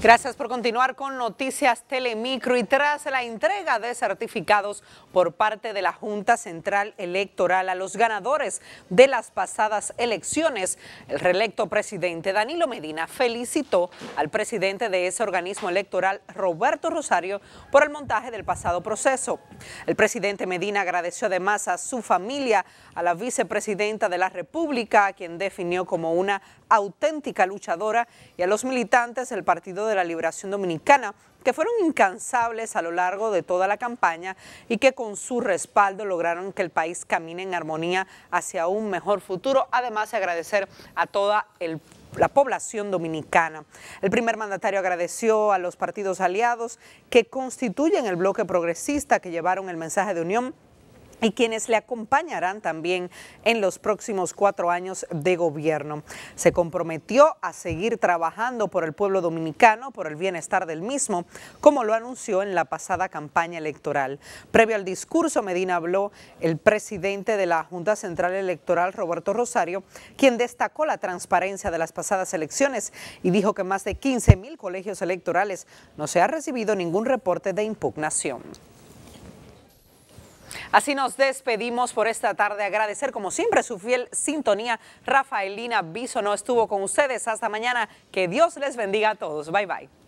Gracias por continuar con Noticias Telemicro y tras la entrega de certificados por parte de la Junta Central Electoral a los ganadores de las pasadas elecciones, el reelecto presidente Danilo Medina felicitó al presidente de ese organismo electoral, Roberto Rosario, por el montaje del pasado proceso. El presidente Medina agradeció además a su familia, a la vicepresidenta de la República, a quien definió como una auténtica luchadora, y a los militantes del partido de la Liberación Dominicana, que fueron incansables a lo largo de toda la campaña y que con su respaldo lograron que el país camine en armonía hacia un mejor futuro, además de agradecer a toda la población dominicana. El primer mandatario agradeció a los partidos aliados que constituyen el bloque progresista que llevaron el mensaje de unión y quienes le acompañarán también en los próximos cuatro años de gobierno. Se comprometió a seguir trabajando por el pueblo dominicano, por el bienestar del mismo, como lo anunció en la pasada campaña electoral. Previo al discurso, Medina habló el presidente de la Junta Central Electoral, Roberto Rosario, quien destacó la transparencia de las pasadas elecciones y dijo que más de 15 mil colegios electorales no se ha recibido ningún reporte de impugnación. Así nos despedimos por esta tarde. Agradecer como siempre su fiel sintonía. Rafaelina no estuvo con ustedes. Hasta mañana. Que Dios les bendiga a todos. Bye bye.